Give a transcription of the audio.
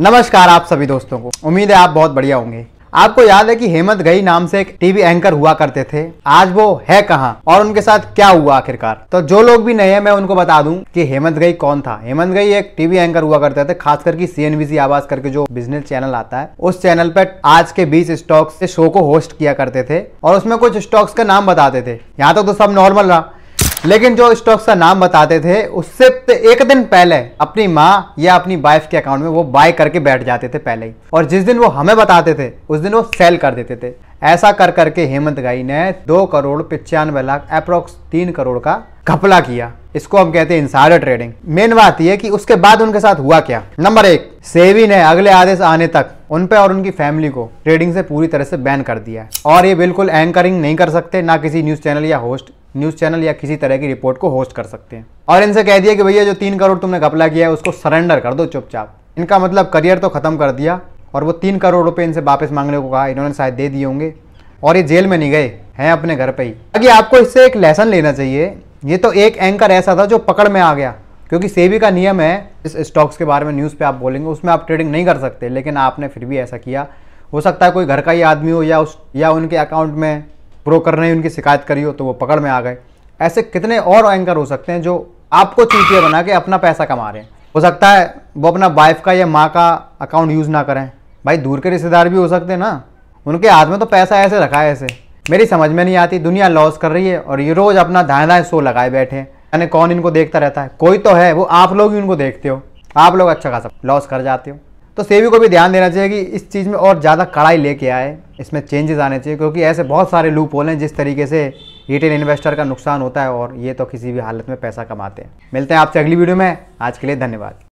नमस्कार आप सभी दोस्तों को उम्मीद है आप बहुत बढ़िया होंगे आपको याद है कि हेमंत गई नाम से एक टीवी एंकर हुआ करते थे आज वो है कहाँ और उनके साथ क्या हुआ आखिरकार तो जो लोग भी नए हैं मैं उनको बता दूं कि हेमंत गई कौन था हेमंत गई एक टीवी एंकर हुआ करते थे खासकर की सीएनबीसी आवाज करके जो बिजनेस चैनल आता है उस चैनल पर आज के बीस स्टॉक्स शो को होस्ट किया करते थे और उसमें कुछ स्टॉक्स का नाम बताते थे यहाँ तक तो सब नॉर्मल रहा लेकिन जो स्टॉक्स का नाम बताते थे उससे एक दिन पहले अपनी माँ या अपनी वाइफ के अकाउंट में वो बाय करके बैठ जाते थे पहले ही और जिस दिन वो हमें बताते थे उस दिन वो सेल कर देते थे ऐसा कर करके हेमंत गाई ने दो करोड़ पिचानवे लाख अप्रोक्स तीन करोड़ का घपला किया इसको हम कहते हैं इंसाइडर ट्रेडिंग मेन बात यह कि उसके बाद उनके साथ हुआ क्या नंबर एक सेवी ने अगले आदेश आने तक उन पे और उनकी फैमिली को ट्रेडिंग से पूरी तरह से बैन कर दिया है और ये बिल्कुल एंकरिंग नहीं कर सकते ना किसी न्यूज चैनल या होस्ट न्यूज़ चैनल या किसी तरह की रिपोर्ट को होस्ट कर सकते हैं और इनसे कह दिया कि भैया जो तीन करोड़ तुमने घपला किया है उसको सरेंडर कर दो चुपचाप इनका मतलब करियर तो ख़त्म कर दिया और वो तीन करोड़ रुपये इनसे वापस मांगने को कहा इन्होंने शायद दे दिए होंगे और ये जेल में नहीं गए हैं अपने घर पर ही अगर आपको इससे एक लेसन लेना चाहिए ये तो एक एंकर ऐसा था जो पकड़ में आ गया क्योंकि सेबी का नियम है इस स्टॉक्स के बारे में न्यूज़ पे आप बोलेंगे उसमें आप ट्रेडिंग नहीं कर सकते लेकिन आपने फिर भी ऐसा किया हो सकता है कोई घर का ही आदमी हो या उस या उनके अकाउंट में ब्रोकर ने उनकी शिकायत करी हो तो वो पकड़ में आ गए ऐसे कितने और एंकर हो सकते हैं जो आपको चूतिया बना के अपना पैसा कमा रहे हैं हो सकता है वो अपना वाइफ का या माँ का अकाउंट यूज़ ना करें भाई दूर के रिश्तेदार भी हो सकते हैं ना उनके हाथ में तो पैसा ऐसे रखा है ऐसे मेरी समझ में नहीं आती दुनिया लॉस कर रही है और ये रोज़ अपना दाएँ दाएँ शो लगाए बैठे हैं यानी कौन इनको देखता रहता है कोई तो है वो आप लोग ही उनको देखते हो आप लोग अच्छा खासा लॉस कर जाते हो तो सेवी को भी ध्यान देना चाहिए कि इस चीज़ में और ज़्यादा कड़ाई लेके आए इसमें चेंजेस आने चाहिए क्योंकि ऐसे बहुत सारे लूप होल हैं जिस तरीके से रिटेल इन्वेस्टर का नुकसान होता है और ये तो किसी भी हालत में पैसा कमाते हैं मिलते हैं आपसे अगली वीडियो में आज के लिए धन्यवाद